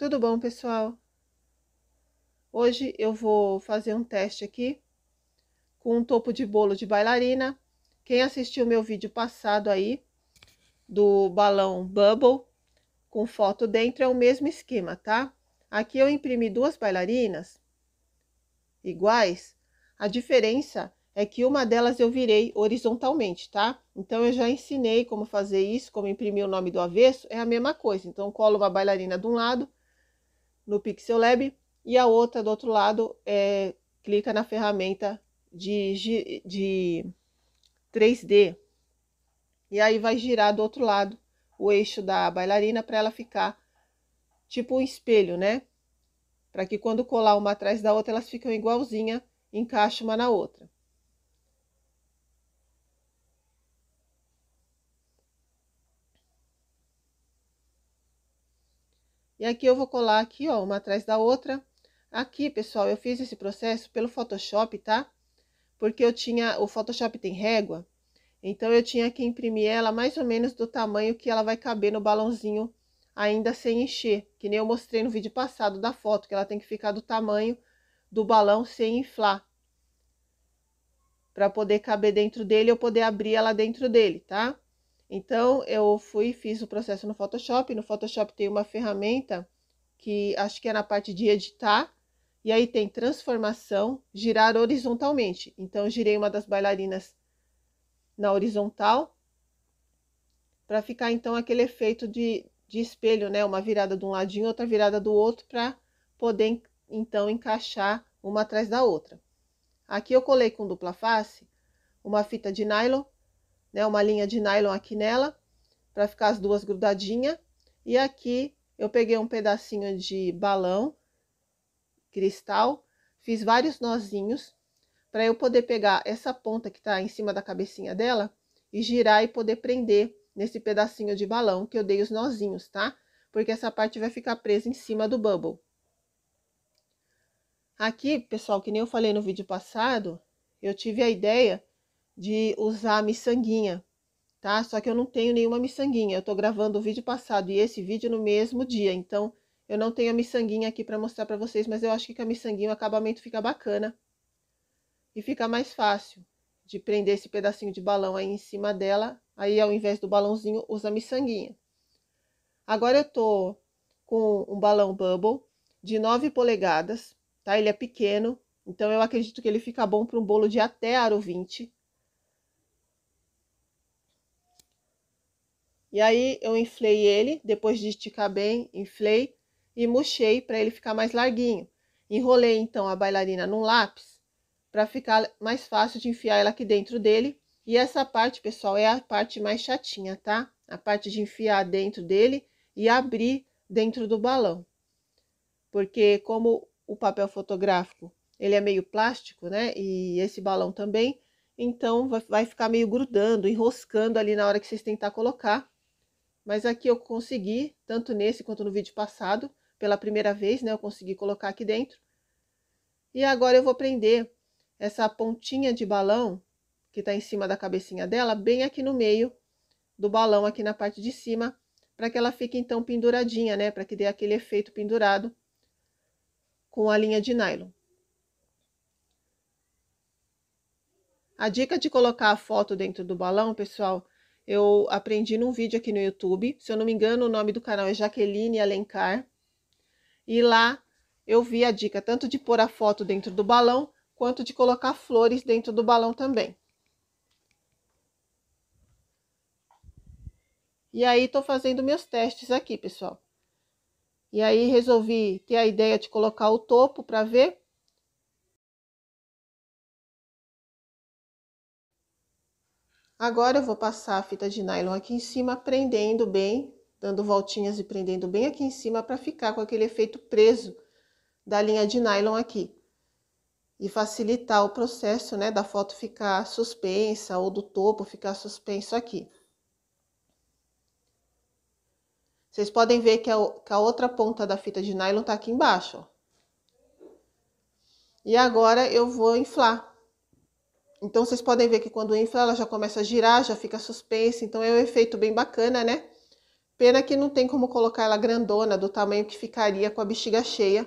Tudo bom, pessoal? Hoje eu vou fazer um teste aqui com um topo de bolo de bailarina. Quem assistiu meu vídeo passado aí, do balão Bubble, com foto dentro, é o mesmo esquema, tá? Aqui eu imprimi duas bailarinas iguais. A diferença é que uma delas eu virei horizontalmente, tá? Então, eu já ensinei como fazer isso, como imprimir o nome do avesso, é a mesma coisa. Então, colo uma bailarina de um lado no Pixel Lab e a outra do outro lado é, clica na ferramenta de, de 3D e aí vai girar do outro lado o eixo da bailarina para ela ficar tipo um espelho, né? Para que quando colar uma atrás da outra elas ficam igualzinha, encaixa uma na outra. E aqui eu vou colar aqui, ó, uma atrás da outra. Aqui, pessoal, eu fiz esse processo pelo Photoshop, tá? Porque eu tinha, o Photoshop tem régua, então eu tinha que imprimir ela mais ou menos do tamanho que ela vai caber no balãozinho ainda sem encher, que nem eu mostrei no vídeo passado da foto, que ela tem que ficar do tamanho do balão sem inflar. Para poder caber dentro dele, eu poder abrir ela dentro dele, tá? Então, eu fui e fiz o processo no Photoshop. No Photoshop tem uma ferramenta que acho que é na parte de editar, e aí tem transformação, girar horizontalmente. Então, girei uma das bailarinas na horizontal, para ficar então aquele efeito de, de espelho, né? Uma virada de um ladinho, outra virada do outro, para poder então encaixar uma atrás da outra. Aqui eu colei com dupla face uma fita de nylon né, uma linha de nylon aqui nela, para ficar as duas grudadinhas. E aqui eu peguei um pedacinho de balão, cristal, fiz vários nozinhos, para eu poder pegar essa ponta que está em cima da cabecinha dela e girar e poder prender nesse pedacinho de balão que eu dei os nozinhos, tá? Porque essa parte vai ficar presa em cima do bubble. Aqui, pessoal, que nem eu falei no vídeo passado, eu tive a ideia de usar a miçanguinha, tá? Só que eu não tenho nenhuma miçanguinha. Eu tô gravando o vídeo passado e esse vídeo no mesmo dia, então eu não tenho a miçanguinha aqui para mostrar para vocês, mas eu acho que com a miçanguinha o acabamento fica bacana e fica mais fácil de prender esse pedacinho de balão aí em cima dela. Aí ao invés do balãozinho, usa a miçanguinha. Agora eu tô com um balão bubble de 9 polegadas, tá? Ele é pequeno, então eu acredito que ele fica bom para um bolo de até aro 20. E aí eu inflei ele, depois de esticar bem, inflei e murchei para ele ficar mais larguinho. Enrolei então a bailarina num lápis para ficar mais fácil de enfiar ela aqui dentro dele. E essa parte, pessoal, é a parte mais chatinha, tá? A parte de enfiar dentro dele e abrir dentro do balão. Porque como o papel fotográfico, ele é meio plástico, né? E esse balão também, então vai ficar meio grudando, enroscando ali na hora que vocês tentar colocar mas aqui eu consegui, tanto nesse quanto no vídeo passado, pela primeira vez, né, eu consegui colocar aqui dentro. E agora eu vou prender essa pontinha de balão, que tá em cima da cabecinha dela, bem aqui no meio do balão, aqui na parte de cima, para que ela fique então penduradinha, né, para que dê aquele efeito pendurado com a linha de nylon. A dica de colocar a foto dentro do balão, pessoal, eu aprendi num vídeo aqui no YouTube. Se eu não me engano, o nome do canal é Jaqueline Alencar. E lá eu vi a dica tanto de pôr a foto dentro do balão, quanto de colocar flores dentro do balão também. E aí, estou fazendo meus testes aqui, pessoal. E aí, resolvi ter a ideia de colocar o topo para ver. Agora eu vou passar a fita de nylon aqui em cima, prendendo bem, dando voltinhas e prendendo bem aqui em cima para ficar com aquele efeito preso da linha de nylon aqui. E facilitar o processo, né, da foto ficar suspensa ou do topo ficar suspenso aqui. Vocês podem ver que a, que a, outra ponta da fita de nylon tá aqui embaixo, ó. E agora eu vou inflar. Então vocês podem ver que quando infla ela já começa a girar, já fica suspensa, então é um efeito bem bacana, né? Pena que não tem como colocar ela grandona, do tamanho que ficaria com a bexiga cheia.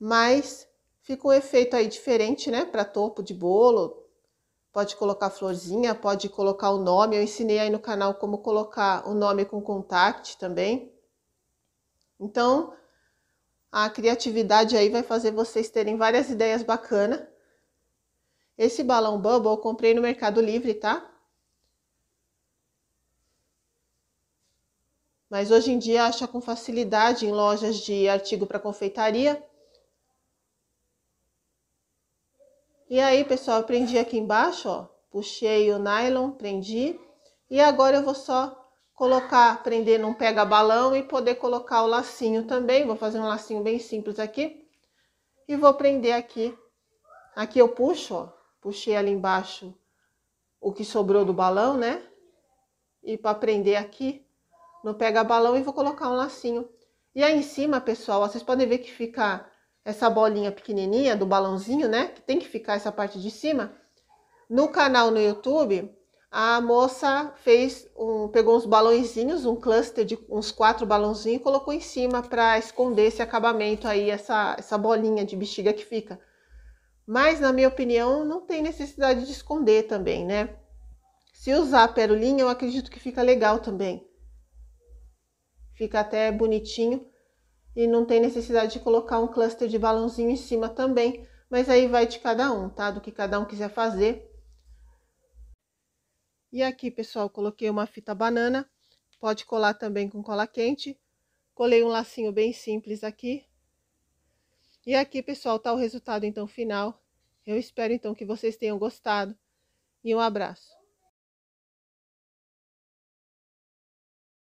Mas fica um efeito aí diferente, né? Para topo de bolo, pode colocar florzinha, pode colocar o nome. Eu ensinei aí no canal como colocar o nome com contact também. Então, a criatividade aí vai fazer vocês terem várias ideias bacanas esse balão bubble eu comprei no Mercado Livre, tá? Mas hoje em dia acha com facilidade em lojas de artigo para confeitaria. E aí, pessoal, eu prendi aqui embaixo, ó. Puxei o nylon, prendi. E agora eu vou só colocar, prender num pega-balão e poder colocar o lacinho também. Vou fazer um lacinho bem simples aqui. E vou prender aqui. Aqui eu puxo, ó puxei ali embaixo o que sobrou do balão, né? E para prender aqui no pega balão e vou colocar um lacinho. E aí em cima, pessoal, vocês podem ver que fica essa bolinha pequenininha do balãozinho, né? Que tem que ficar essa parte de cima. No canal no YouTube, a moça fez um, pegou uns balãozinhos, um cluster de uns quatro balãozinhos e colocou em cima para esconder esse acabamento aí, essa, essa bolinha de bexiga que fica. Mas, na minha opinião, não tem necessidade de esconder também, né? Se usar a perolinha, eu acredito que fica legal também. Fica até bonitinho e não tem necessidade de colocar um cluster de balãozinho em cima também, mas aí vai de cada um, tá? Do que cada um quiser fazer. E aqui, pessoal, coloquei uma fita banana, pode colar também com cola quente. Colei um lacinho bem simples aqui, e aqui, pessoal, tá o resultado então final. Eu espero então que vocês tenham gostado e um abraço.